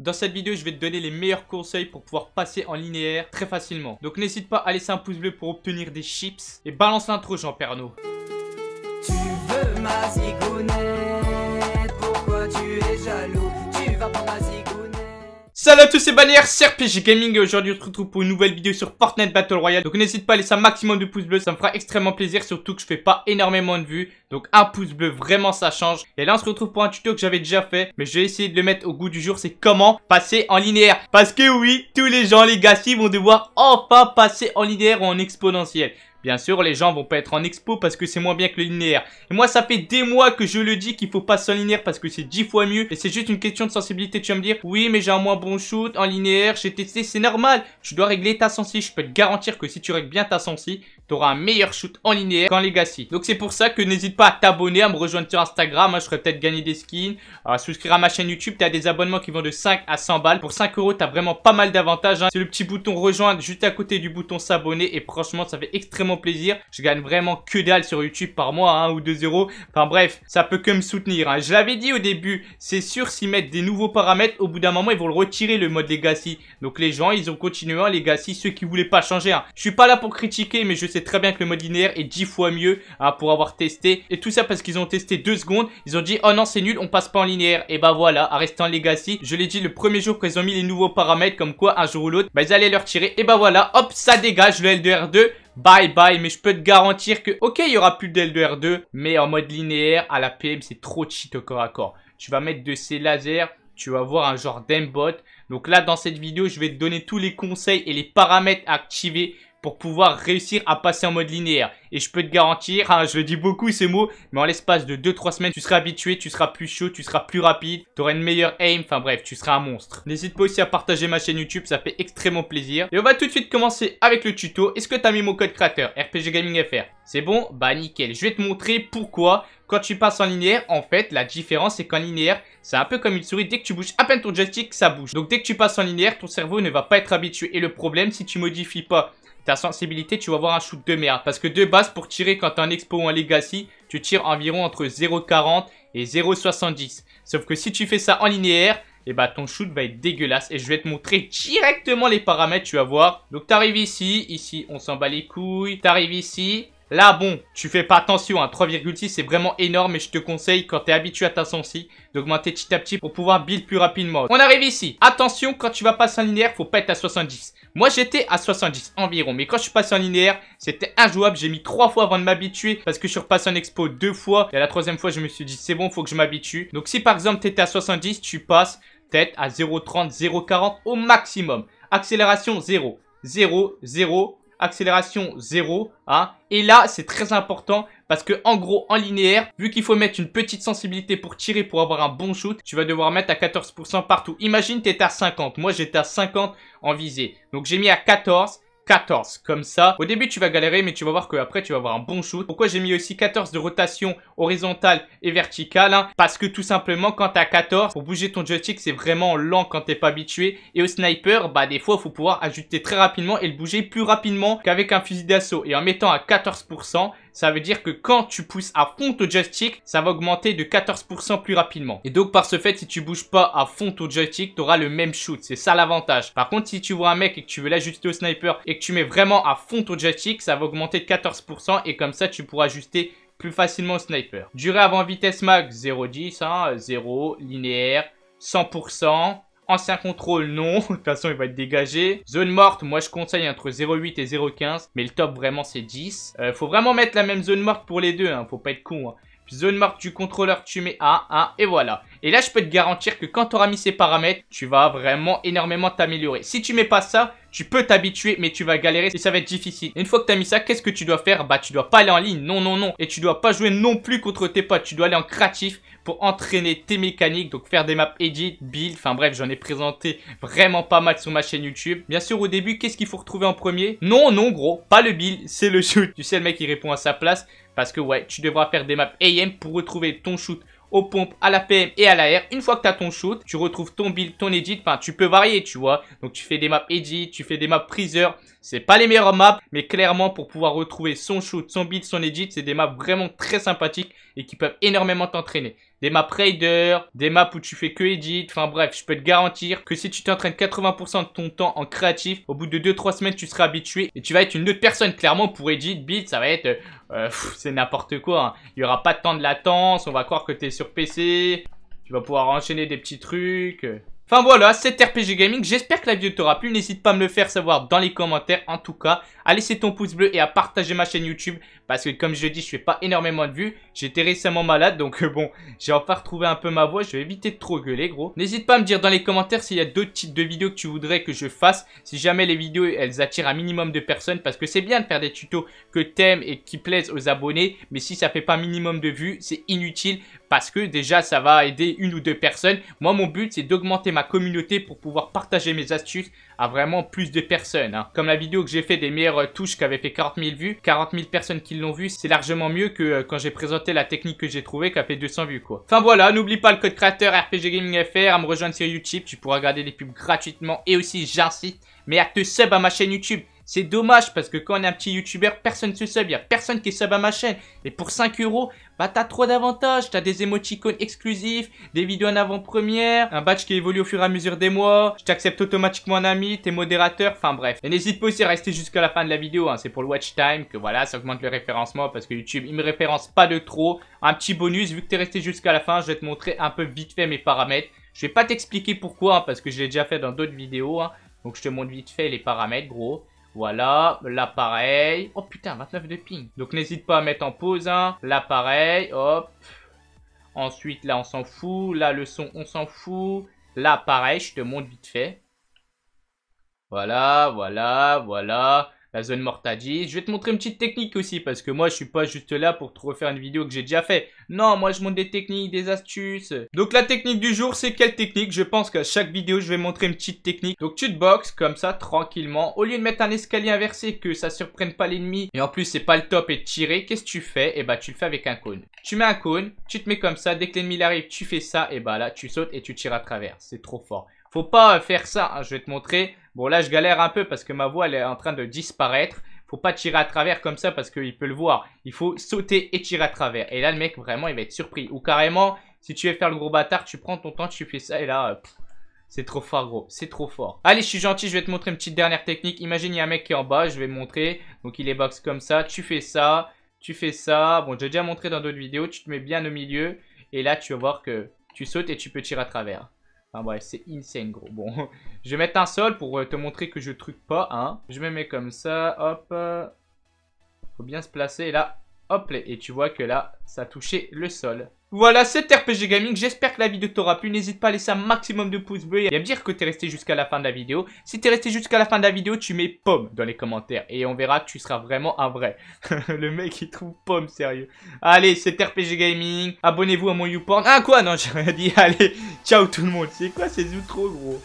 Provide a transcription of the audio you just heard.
Dans cette vidéo, je vais te donner les meilleurs conseils pour pouvoir passer en linéaire très facilement. Donc n'hésite pas à laisser un pouce bleu pour obtenir des chips. Et balance l'intro, Jean Pernaud. Tu veux ma Salut à tous, c'est Bannière, c'est Gaming aujourd'hui on se retrouve pour une nouvelle vidéo sur Fortnite Battle Royale. Donc n'hésite pas à laisser un maximum de pouces bleus, ça me fera extrêmement plaisir, surtout que je fais pas énormément de vues. Donc un pouce bleu, vraiment ça change. Et là on se retrouve pour un tuto que j'avais déjà fait, mais je vais essayer de le mettre au goût du jour, c'est comment passer en linéaire. Parce que oui, tous les gens, les gars, vont devoir enfin passer en linéaire ou en exponentiel. Bien sûr, les gens vont pas être en expo parce que c'est moins bien que le linéaire. Et moi, ça fait des mois que je le dis qu'il faut pas s'en linéaire parce que c'est 10 fois mieux. Et c'est juste une question de sensibilité. Tu vas me dire, oui, mais j'ai un moins bon shoot en linéaire, j'ai testé, c'est normal. Tu dois régler ta sensi. Je peux te garantir que si tu règles bien ta sensi, t'auras un meilleur shoot en linéaire qu'en legacy. Donc c'est pour ça que n'hésite pas à t'abonner, à me rejoindre sur Instagram. Hein, je serais peut-être gagner des skins, à souscrire à ma chaîne YouTube. T'as des abonnements qui vont de 5 à 100 balles. Pour 5 euros, t'as vraiment pas mal d'avantages. Hein. C'est le petit bouton rejoindre juste à côté du bouton s'abonner. Et franchement, ça fait extrêmement plaisir. Je gagne vraiment que dalle sur YouTube par mois, 1 hein, ou 2 euros. Enfin bref, ça peut que me soutenir. Hein. Je l'avais dit au début, c'est sûr s'ils mettent des nouveaux paramètres, au bout d'un moment ils vont le retirer le mode Legacy. Donc les gens, ils ont continué en hein, Legacy, ceux qui voulaient pas changer. Je suis pas là pour critiquer, mais je sais très bien que le mode linéaire est dix fois mieux pour avoir testé. Et tout ça parce qu'ils ont testé deux secondes, ils ont dit oh non c'est nul, on passe pas en linéaire. Et bah voilà, à rester en Legacy, je l'ai dit le premier jour qu'ils ont mis les nouveaux paramètres, comme quoi un jour ou l'autre, bah ils allaient le retirer. Et bah voilà, hop, ça dégage le l 2 2 bye bye. Mais je peux te garantir que, ok, il y aura plus l 2 r 2 mais en mode linéaire, à la PM, c'est trop cheat au corps à corps. Tu vas mettre de ces lasers, tu vas avoir un genre d'embot. Donc là, dans cette vidéo, je vais te donner tous les conseils et les paramètres à activer pour pouvoir réussir à passer en mode linéaire. Et je peux te garantir, hein, je le dis beaucoup ces mots, mais en l'espace de 2-3 semaines, tu seras habitué, tu seras plus chaud, tu seras plus rapide, tu auras une meilleure aim, enfin bref, tu seras un monstre. N'hésite pas aussi à partager ma chaîne YouTube, ça fait extrêmement plaisir. Et on va tout de suite commencer avec le tuto. Est-ce que tu as mis mon code créateur RPG Gaming FR C'est bon Bah nickel. Je vais te montrer pourquoi quand tu passes en linéaire, en fait, la différence c'est qu'en linéaire, c'est un peu comme une souris, dès que tu bouges à peine ton joystick, ça bouge. Donc dès que tu passes en linéaire, ton cerveau ne va pas être habitué. Et le problème, si tu modifies pas sensibilité, tu vas avoir un shoot de merde. Parce que de base, pour tirer quand t'es en expo ou en legacy, tu tires environ entre 0,40 et 0,70. Sauf que si tu fais ça en linéaire, et eh bah ben, ton shoot va être dégueulasse. Et je vais te montrer directement les paramètres, tu vas voir. Donc t'arrives ici, ici on s'en bat les couilles. T'arrives ici, Là, bon, tu fais pas attention, 3,6 hein. c'est vraiment énorme et je te conseille, quand tu es habitué à ta sensi, d'augmenter petit à petit pour pouvoir build plus rapidement. On arrive ici. Attention, quand tu vas passer en linéaire, faut pas être à 70. Moi, j'étais à 70 environ, mais quand je suis passé en linéaire, c'était injouable. J'ai mis trois fois avant de m'habituer parce que je suis repassé en expo deux fois et la troisième fois, je me suis dit, c'est bon, faut que je m'habitue. Donc, si par exemple, étais à 70, tu passes peut-être à 0,30, 0,40 au maximum. Accélération 0, 0, 0, accélération 0. Hein. Et là, c'est très important parce que en gros, en linéaire, vu qu'il faut mettre une petite sensibilité pour tirer pour avoir un bon shoot, tu vas devoir mettre à 14% partout. Imagine, es à 50. Moi, j'étais à 50 en visée. Donc, j'ai mis à 14 14 comme ça. Au début tu vas galérer mais tu vas voir que après tu vas avoir un bon shoot. Pourquoi j'ai mis aussi 14 de rotation horizontale et verticale hein? Parce que tout simplement quand t'as 14 pour bouger ton joystick c'est vraiment lent quand t'es pas habitué et au sniper bah des fois il faut pouvoir ajuster très rapidement et le bouger plus rapidement qu'avec un fusil d'assaut et en mettant à 14% ça veut dire que quand tu pousses à fond ton joystick, ça va augmenter de 14% plus rapidement. Et donc par ce fait, si tu bouges pas à fond ton joystick, tu auras le même shoot. C'est ça l'avantage. Par contre, si tu vois un mec et que tu veux l'ajuster au sniper et que tu mets vraiment à fond ton joystick, ça va augmenter de 14% et comme ça, tu pourras ajuster plus facilement au sniper. Durée avant vitesse max, 0,10, 0, hein, linéaire, 100%. Ancien contrôle, non. De toute façon, il va être dégagé. Zone morte, moi je conseille entre 0,8 et 0,15. Mais le top vraiment c'est 10. Il euh, faut vraiment mettre la même zone morte pour les deux. Hein. Faut pas être con. Hein. Zone morte du contrôleur, tu mets A, 1, et voilà. Et là, je peux te garantir que quand tu auras mis ces paramètres, tu vas vraiment énormément t'améliorer. Si tu mets pas ça, tu peux t'habituer, mais tu vas galérer et ça va être difficile. Une fois que tu as mis ça, qu'est-ce que tu dois faire Bah, tu dois pas aller en ligne, non, non, non. Et tu dois pas jouer non plus contre tes potes. Tu dois aller en créatif pour entraîner tes mécaniques, donc faire des maps edit, build, enfin bref, j'en ai présenté vraiment pas mal sur ma chaîne YouTube. Bien sûr, au début, qu'est-ce qu'il faut retrouver en premier Non, non, gros, pas le build, c'est le shoot. Tu sais, le mec, il répond à sa place parce que ouais, tu devras faire des maps AM pour retrouver ton shoot aux pompes, à la PM et à la Une fois que tu as ton shoot, tu retrouves ton build, ton edit. Enfin, tu peux varier, tu vois. Donc, tu fais des maps edit, tu fais des maps priseur. C'est pas les meilleures maps, mais clairement pour pouvoir retrouver son shoot, son beat, son edit, c'est des maps vraiment très sympathiques et qui peuvent énormément t'entraîner. Des maps raider, des maps où tu fais que edit, enfin bref, je peux te garantir que si tu t'entraînes 80% de ton temps en créatif, au bout de 2-3 semaines, tu seras habitué et tu vas être une autre personne. Clairement, pour edit, beat, ça va être... Euh, euh, c'est n'importe quoi. Hein. Il y aura pas de temps de latence, on va croire que tu es sur PC, tu vas pouvoir enchaîner des petits trucs... Euh. Enfin voilà, c'est RPG Gaming, j'espère que la vidéo t'aura plu, n'hésite pas à me le faire savoir dans les commentaires, en tout cas, à laisser ton pouce bleu et à partager ma chaîne YouTube, parce que comme je dis, je fais pas énormément de vues, j'étais récemment malade, donc euh, bon, j'ai enfin retrouvé un peu ma voix, je vais éviter de trop gueuler gros. N'hésite pas à me dire dans les commentaires s'il y a d'autres types de vidéos que tu voudrais que je fasse, si jamais les vidéos elles attirent un minimum de personnes, parce que c'est bien de faire des tutos que t'aimes et qui plaisent aux abonnés, mais si ça fait pas minimum de vues, c'est inutile, parce que déjà ça va aider une ou deux personnes. Moi mon but c'est d'augmenter ma communauté pour pouvoir partager mes astuces à vraiment plus de personnes. Hein. Comme la vidéo que j'ai fait des meilleures touches qui avait fait 40 000 vues, 40 000 personnes qui l'ont vu, c'est largement mieux que euh, quand j'ai présenté la technique que j'ai trouvé qui a fait 200 vues quoi. Enfin voilà, n'oublie pas le code créateur RPG Gaming FR à me rejoindre sur YouTube, tu pourras regarder des pubs gratuitement et aussi j'incite mais à te sub à ma chaîne YouTube c'est dommage parce que quand on est un petit youtubeur, personne se sub, il n'y a personne qui sub à ma chaîne. Et pour 5 euros, bah t'as trop d'avantages. T'as des émoticônes exclusifs, des vidéos en avant-première, un badge qui évolue au fur et à mesure des mois. Je t'accepte automatiquement en ami, t'es modérateur, enfin bref. Et n'hésite pas aussi à rester jusqu'à la fin de la vidéo, hein. c'est pour le watch time que voilà, ça augmente le référencement parce que YouTube il me référence pas de trop. Un petit bonus, vu que t'es resté jusqu'à la fin, je vais te montrer un peu vite fait mes paramètres. Je vais pas t'expliquer pourquoi hein, parce que je l'ai déjà fait dans d'autres vidéos. Hein. Donc je te montre vite fait les paramètres gros. Voilà, l'appareil. Oh putain, 29 de ping. Donc n'hésite pas à mettre en pause. Hein. L'appareil, hop. Ensuite, là, on s'en fout. Là, le son, on s'en fout. Là, pareil, je te montre vite fait. Voilà, voilà, voilà la zone mortadie Je vais te montrer une petite technique aussi parce que moi je suis pas juste là pour te refaire une vidéo que j'ai déjà fait. Non, moi je montre des techniques, des astuces. Donc la technique du jour, c'est quelle technique Je pense qu'à chaque vidéo, je vais montrer une petite technique. Donc tu te boxes comme ça tranquillement au lieu de mettre un escalier inversé que ça surprenne pas l'ennemi et en plus c'est pas le top et de tirer, qu'est-ce que tu fais Et eh bah ben, tu le fais avec un cône. Tu mets un cône, tu te mets comme ça, dès que l'ennemi arrive, tu fais ça et bah là tu sautes et tu tires à travers. C'est trop fort. Faut pas faire ça, hein. je vais te montrer. Bon, là, je galère un peu parce que ma voix, elle est en train de disparaître. Faut pas tirer à travers comme ça parce qu'il peut le voir. Il faut sauter et tirer à travers. Et là, le mec, vraiment, il va être surpris. Ou carrément, si tu veux faire le gros bâtard, tu prends ton temps, tu fais ça et là... Euh, c'est trop fort gros, c'est trop fort. Allez, je suis gentil, je vais te montrer une petite dernière technique. Imagine, il y a un mec qui est en bas, je vais montrer. Donc, il est box comme ça, tu fais ça, tu fais ça. Bon, j'ai déjà montré dans d'autres vidéos, tu te mets bien au milieu. Et là, tu vas voir que tu sautes et tu peux tirer à travers. Enfin bref, c'est insane gros. Bon, je vais mettre un sol pour euh, te montrer que je truc pas, hein. Je me mets comme ça, hop. Faut bien se placer, là, hop, et tu vois que là, ça a touché le sol. Voilà, c'est RPG Gaming, j'espère que la vidéo t'aura plu, n'hésite pas à laisser un maximum de pouces bleus et à me dire que t'es resté jusqu'à la fin de la vidéo. Si t'es resté jusqu'à la fin de la vidéo, tu mets pomme dans les commentaires et on verra que tu seras vraiment un vrai. le mec il trouve pomme, sérieux. Allez, c'est RPG Gaming, abonnez-vous à mon YouPorn. Ah quoi, non j'ai rien dit, allez, ciao tout le monde, c'est quoi ces outros gros